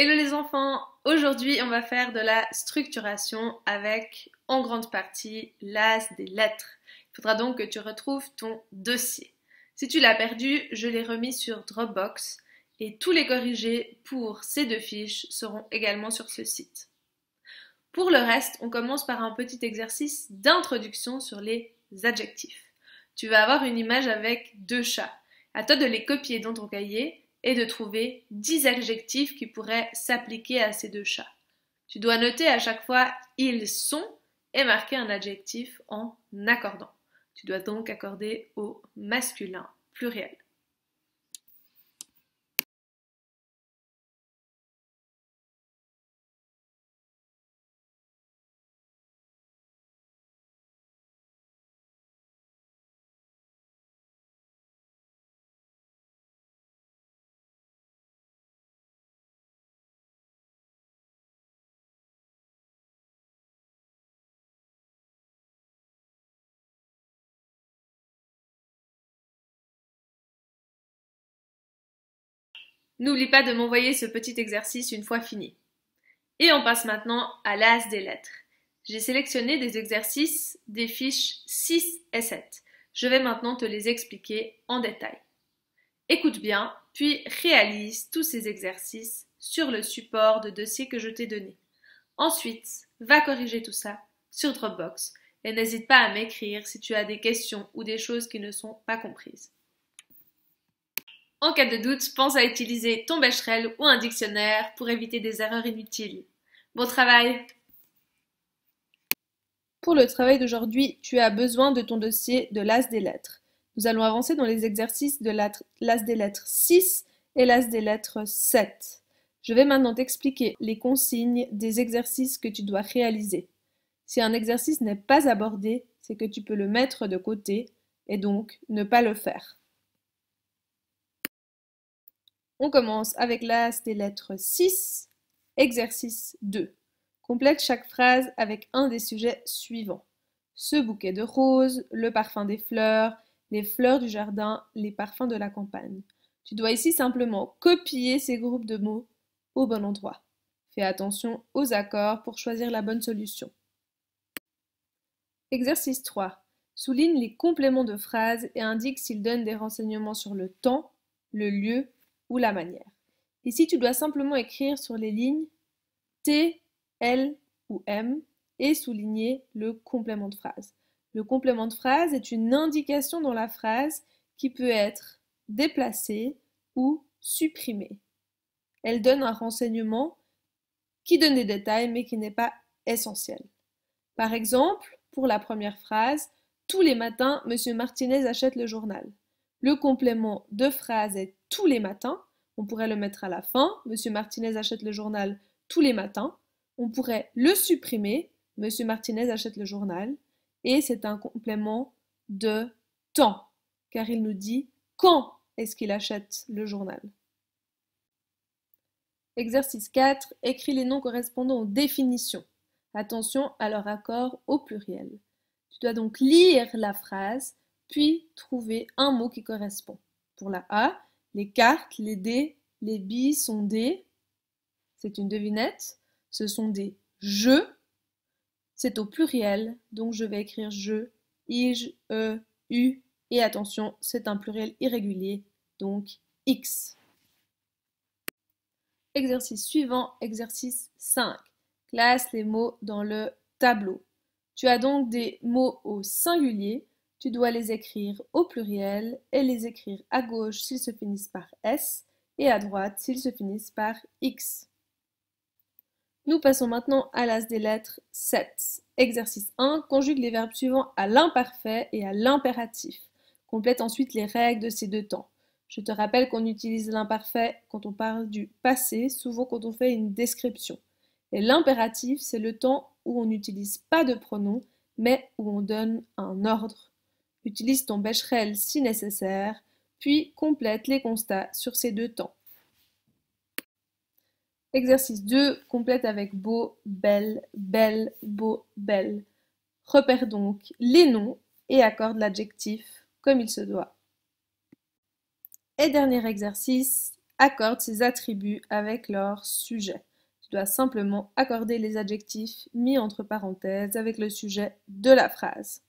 Hello les enfants, aujourd'hui on va faire de la structuration avec en grande partie l'as des lettres. Il faudra donc que tu retrouves ton dossier. Si tu l'as perdu, je l'ai remis sur Dropbox et tous les corrigés pour ces deux fiches seront également sur ce site. Pour le reste, on commence par un petit exercice d'introduction sur les adjectifs. Tu vas avoir une image avec deux chats. À toi de les copier dans ton cahier et de trouver dix adjectifs qui pourraient s'appliquer à ces deux chats. Tu dois noter à chaque fois ils sont et marquer un adjectif en accordant. Tu dois donc accorder au masculin pluriel. N'oublie pas de m'envoyer ce petit exercice une fois fini. Et on passe maintenant à l'as des lettres. J'ai sélectionné des exercices des fiches 6 et 7. Je vais maintenant te les expliquer en détail. Écoute bien, puis réalise tous ces exercices sur le support de dossier que je t'ai donné. Ensuite, va corriger tout ça sur Dropbox et n'hésite pas à m'écrire si tu as des questions ou des choses qui ne sont pas comprises. En cas de doute, pense à utiliser ton becherel ou un dictionnaire pour éviter des erreurs inutiles. Bon travail Pour le travail d'aujourd'hui, tu as besoin de ton dossier de l'AS des lettres. Nous allons avancer dans les exercices de l'AS des lettres 6 et l'AS des lettres 7. Je vais maintenant t'expliquer les consignes des exercices que tu dois réaliser. Si un exercice n'est pas abordé, c'est que tu peux le mettre de côté et donc ne pas le faire. On commence avec l'as des lettres 6, exercice 2. Complète chaque phrase avec un des sujets suivants. Ce bouquet de roses, le parfum des fleurs, les fleurs du jardin, les parfums de la campagne. Tu dois ici simplement copier ces groupes de mots au bon endroit. Fais attention aux accords pour choisir la bonne solution. Exercice 3. Souligne les compléments de phrases et indique s'ils donnent des renseignements sur le temps, le lieu la manière. Ici, tu dois simplement écrire sur les lignes T, L ou M et souligner le complément de phrase. Le complément de phrase est une indication dans la phrase qui peut être déplacée ou supprimée. Elle donne un renseignement qui donne des détails mais qui n'est pas essentiel. Par exemple, pour la première phrase, tous les matins, M. Martinez achète le journal. Le complément de phrase est tous les matins. On pourrait le mettre à la fin. Monsieur Martinez achète le journal tous les matins. On pourrait le supprimer. Monsieur Martinez achète le journal. Et c'est un complément de temps, car il nous dit quand est-ce qu'il achète le journal. Exercice 4. Écris les noms correspondants aux définitions. Attention à leur accord au pluriel. Tu dois donc lire la phrase puis trouver un mot qui correspond. Pour la A, les cartes, les dés, les billes sont des, c'est une devinette, ce sont des jeux, c'est au pluriel, donc je vais écrire je, je, e, u, et attention, c'est un pluriel irrégulier, donc x. Exercice suivant, exercice 5. Classe les mots dans le tableau. Tu as donc des mots au singulier tu dois les écrire au pluriel et les écrire à gauche s'ils se finissent par S et à droite s'ils se finissent par X. Nous passons maintenant à l'as des lettres 7. Exercice 1. Conjugue les verbes suivants à l'imparfait et à l'impératif. Complète ensuite les règles de ces deux temps. Je te rappelle qu'on utilise l'imparfait quand on parle du passé, souvent quand on fait une description. Et l'impératif, c'est le temps où on n'utilise pas de pronom, mais où on donne un ordre. Utilise ton becherel si nécessaire, puis complète les constats sur ces deux temps. Exercice 2, complète avec beau, belle, belle, beau, belle. Repère donc les noms et accorde l'adjectif comme il se doit. Et dernier exercice, accorde ses attributs avec leur sujet. Tu dois simplement accorder les adjectifs mis entre parenthèses avec le sujet de la phrase.